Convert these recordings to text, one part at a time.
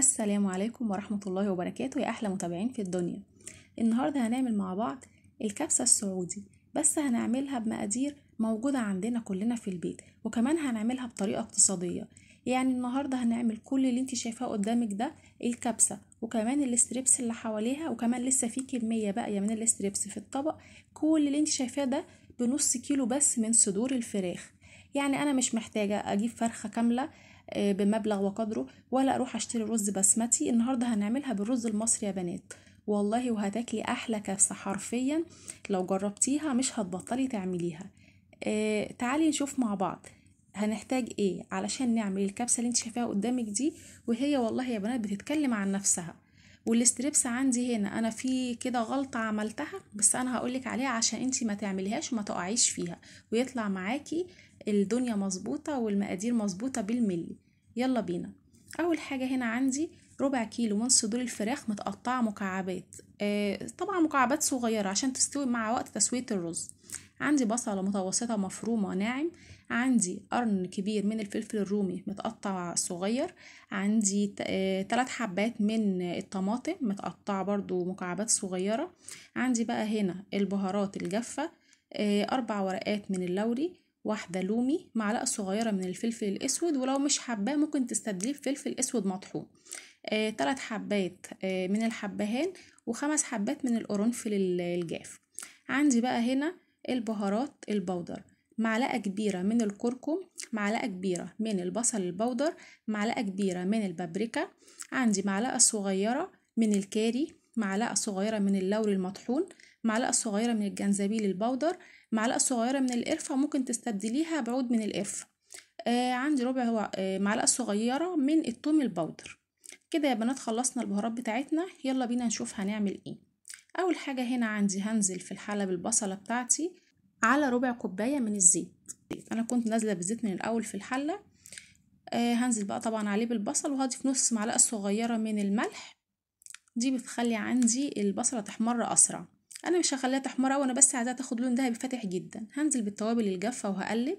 السلام عليكم ورحمة الله وبركاته يا أحلى متابعين في الدنيا النهاردة هنعمل مع بعض الكبسة السعودي بس هنعملها بمقادير موجودة عندنا كلنا في البيت وكمان هنعملها بطريقة اقتصادية يعني النهاردة هنعمل كل اللي انت شايفاه قدامك ده الكبسة وكمان الاستريبس اللي حواليها وكمان لسه في كمية باقية من الاستريبس في الطبق كل اللي انت شايفاه ده بنص كيلو بس من صدور الفراخ يعني أنا مش محتاجة أجيب فرخة كاملة آه، بمبلغ وقدره ولا أروح أشتري رز بسمتي النهاردة هنعملها بالرز المصري يا بنات والله وهتاكلي أحلى كبسة حرفيا لو جربتيها مش هتبطلي تعمليها آه تعالي نشوف مع بعض هنحتاج ايه علشان نعمل الكبسة اللي انت شايفاها قدامك دي وهي والله يا بنات بتتكلم عن نفسها والاستريبس عندي هنا انا في كده غلطة عملتها بس انا هقولك عليها عشان انت ما تعمليهاش وما تقعيش فيها ويطلع معاكي الدنيا مظبوطة والمقادير مظبوطة بالملي يلا بينا أول حاجة هنا عندي ربع كيلو من صدور الفراخ متقطعة مكعبات آه طبعا مكعبات صغيرة عشان تستوي مع وقت تسوية الرز عندي بصلة متوسطة مفرومة ناعم عندي قرن كبير من الفلفل الرومي متقطع صغير عندي آه، تلات حبات من الطماطم متقطعة برضو مكعبات صغيرة عندي بقى هنا البهارات الجافة آه، أربع ورقات من اللوري واحدة لومي معلقة صغيرة من الفلفل الأسود ولو مش حباه ممكن تستبدليه بفلفل أسود مطحون آه، تلات حبات آه، من الحبهان وخمس حبات من القرنفل الجاف عندي بقى هنا البهارات البودر معلقة كبيرة من الكركم معلقة كبيرة من البصل البودر معلقة كبيرة من البابريكا عندي معلقة صغيرة من الكاري معلقة صغيرة من اللوري المطحون معلقة صغيرة من الجنزبيل البودر معلقة صغيرة من القرفة ممكن تستبدليها بعود من القرفة آه عندي ربع هو آه معلقة صغيرة من التوم البودر كده يا بنات خلصنا البهارات بتاعتنا يلا بينا نشوف هنعمل ايه اول حاجة هنا عندي هنزل في الحلة البصلة بتاعتي على ربع كوباية من الزيت انا كنت نازلة بالزيت من الاول في الحلة آه هنزل بقى طبعا عليه بالبصل وهضيف نص معلقة صغيرة من الملح دي بتخلي عندي البصلة تحمر أسرع أنا مش هخليها تحمر أوي أنا بس عايزاها تاخد لون دهبي فاتح جدا هنزل بالتوابل الجافة وهقلب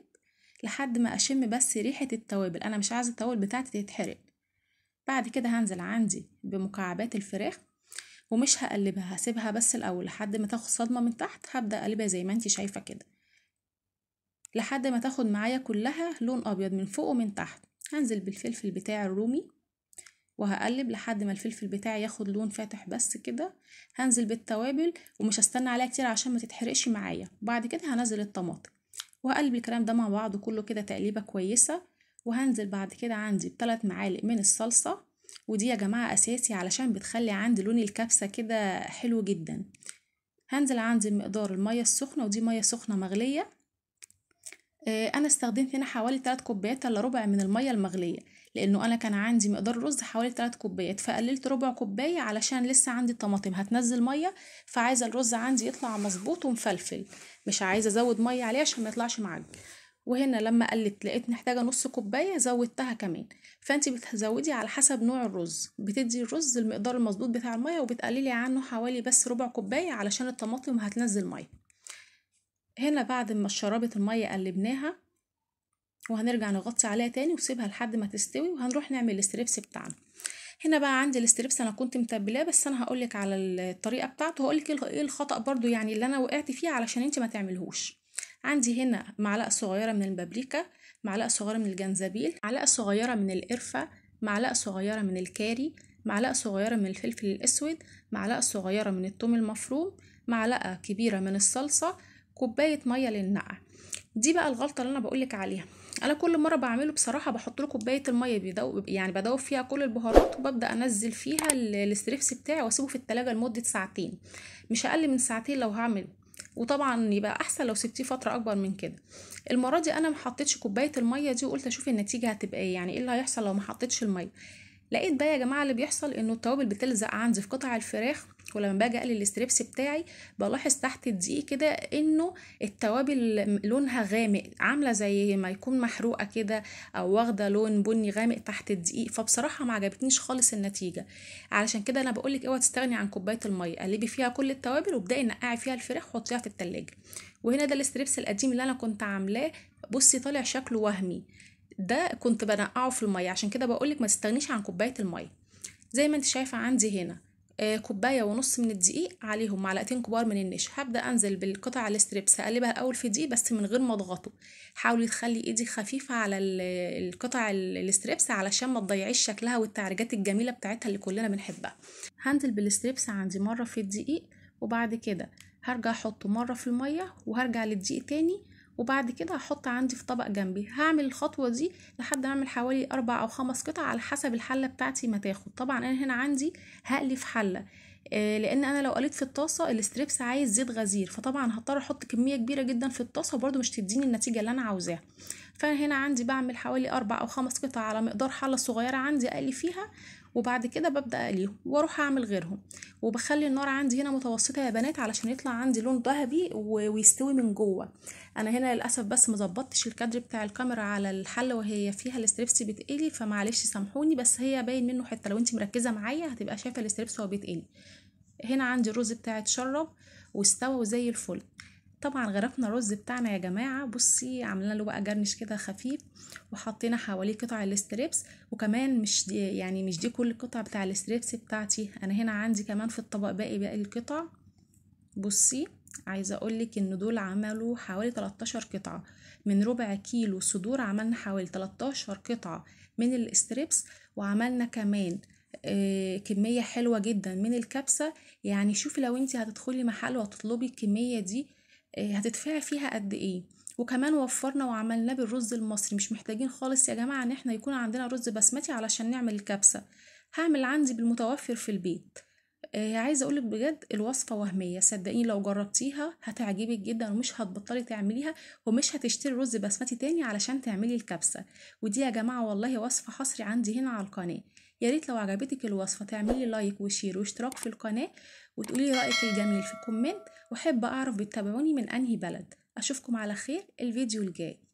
لحد ما أشم بس ريحة التوابل أنا مش عايزة التوابل بتاعتي تتحرق بعد كده هنزل عندي بمكعبات الفراخ ومش هقلبها هسيبها بس الأول لحد ما تاخد صدمة من تحت هبدأ أقلبها زي ما انتي شايفة كده لحد ما تاخد معايا كلها لون أبيض من فوق ومن تحت هنزل بالفلفل بتاع الرومي وهقلب لحد ما الفلفل بتاعي ياخد لون فاتح بس كده هنزل بالتوابل ومش هستنى عليها كتير عشان ما تتحرقش معايا بعد كده هنزل الطماطم وهقلب الكلام ده مع بعضه كله كده تقليبه كويسه وهنزل بعد كده عندي بثلاث معالق من الصلصه ودي يا جماعه اساسي علشان بتخلي عندي لون الكبسه كده حلو جدا هنزل عندي مقدار الميه السخنه ودي ميه سخنه مغليه آه، انا استخدمت هنا حوالي 3 كوبايات الا ربع من الميه المغليه لانه انا كان عندي مقدار رز حوالي 3 كوبايات فقللت ربع كوبايه علشان لسه عندي الطماطم هتنزل ميه فعايزه الرز عندي يطلع مظبوط ومفلفل مش عايزه ازود ميه عليه عشان ما يطلعش معجن وهنا لما قلت لقيت محتاجه نص كوبايه زودتها كمان فانت بتزودي على حسب نوع الرز بتدي الرز المقدار المظبوط بتاع الميه وبتقللي عنه حوالي بس ربع كوبايه علشان الطماطم هتنزل ميه هنا بعد ما شربت المية قلبناها وهنرجع نغطي عليها تاني وسيبها لحد ما تستوي وهنروح نعمل الاستريبس بتاعنا هنا بقى عندي الاستريبس انا كنت متبلاه بس انا هقولك على الطريقه بتاعته هقولك إيه, ايه الخطا برضو يعني اللي انا وقعت فيه علشان انت ما تعملهوش عندي هنا معلقه صغيره من البابريكا معلقه صغيره من الجنزبيل معلقه صغيره من القرفه معلقه صغيره من الكاري معلقه صغيره من الفلفل الاسود معلقه صغيره من الثوم المفروم معلقه كبيره من الصلصه كوبايه ميه للنقع دي بقى الغلطه اللي انا بقولك عليها انا كل مره بعمله بصراحه بحط له كوبايه الميه بيدو يعني بدوب فيها كل البهارات وببدا انزل فيها الاستريبس بتاعي واسيبه في التلاجة لمده ساعتين مش اقل من ساعتين لو هعمل وطبعا يبقى احسن لو سبتيه فتره اكبر من كده المره دي انا ما حطيتش كوبايه الميه دي وقلت اشوف النتيجه هتبقى ايه يعني ايه اللي هيحصل لو ما حطيتش الميه لقيت بقى يا جماعه اللي بيحصل انه التوابل بتلزق عندي في قطع الفراخ ولما باجي اقلل الاستريبس بتاعي بلاحظ تحت الدقيق كده انه التوابل لونها غامق عامله زي ما يكون محروقه كده او واخده لون بني غامق تحت الدقيق فبصراحه ما عجبتنيش خالص النتيجه علشان كده انا بقول لك اوعى تستغني عن كوبايه الميه قلبي فيها كل التوابل وابداي نقعي فيها الفراخ وحطيها في التلاجة وهنا ده الاستريبس القديم اللي انا كنت عاملاه بصي طالع شكله وهمي ده كنت بنقعه في الميه عشان كده بقول لك ما تستغنيش عن كوبايه الميه زي ما انت شايفه عندي هنا آه، كوبايه ونص من الدقيق عليهم معلقتين كبار من النشا هبدا انزل بالقطع الستريبس هقلبها الاول في دقيق بس من غير ما اضغطه حاولي تخلي ايدي خفيفه على القطع الستريبس علشان ما تضيعيش شكلها والتعريجات الجميله بتاعتها اللي كلنا بنحبها هنزل بالستريبس عندي مره في الدقيق وبعد كده هرجع احطه مره في الميه وهرجع للدقيق تاني وبعد كده هحط عندي في طبق جنبي هعمل الخطوه دي لحد ما اعمل حوالي اربع او خمس قطع على حسب الحله بتاعتي ما تاخد طبعا انا هنا عندي هقلي في حله آه، لان انا لو قليت في الطاسه الستريبس عايز زيت غزير فطبعا هضطر احط كميه كبيره جدا في الطاسه وبرده مش تديني النتيجه اللي انا عاوزاها فانا هنا عندي بعمل حوالي اربع او خمس قطع على مقدار حله صغيره عندي اقلي فيها وبعد كده ببدا اقليهم واروح اعمل غيرهم وبخلي النار عندي هنا متوسطه يا بنات علشان يطلع عندي لون ذهبي ويستوي من جوه انا هنا للاسف بس ما ظبطتش الكادر بتاع الكاميرا على الحله وهي فيها الاستريبس بتقلي فمعلش سامحوني بس هي باين منه حته لو انت مركزه معايا هتبقى شايفه الاستريبس وهو بيتقلي هنا عندي الرز بتاعي اتشرب واستوى وزي الفل طبعا غرفنا الرز بتاعنا يا جماعه بصي عملنا له بقى جرنش كده خفيف وحطينا حواليه قطع الاستريبس وكمان مش دي يعني مش دي كل القطع بتاع الاستريبس بتاعتي انا هنا عندي كمان في الطبق باقي باقي القطع بصي عايزه اقولك ان دول عملوا حوالي 13 قطعه من ربع كيلو صدور عملنا حوالي 13 قطعه من الاستريبس وعملنا كمان آه، كمية حلوة جدا من الكبسة يعني شوفي لو انت هتدخلي محل وهتطلبي الكمية دي آه، هتدفعي فيها قد ايه وكمان وفرنا وعملنا بالرز المصري مش محتاجين خالص يا جماعه ان احنا يكون عندنا رز بسمتي علشان نعمل الكبسه هعمل عندي بالمتوفر في البيت آه، عايزه اقولك بجد الوصفه وهميه صدقيني لو جربتيها هتعجبك جدا ومش هتبطلي تعمليها ومش هتشتري رز بسمتي تاني علشان تعملي الكبسه ودي يا جماعه والله وصفه حصري عندي هنا على القناه ياريت لو عجبتك الوصفه تعملي لايك وشير واشتراك في القناه وتقولي رايك الجميل في كومنت وحب اعرف بتتابعوني من انهي بلد اشوفكم على خير الفيديو الجاي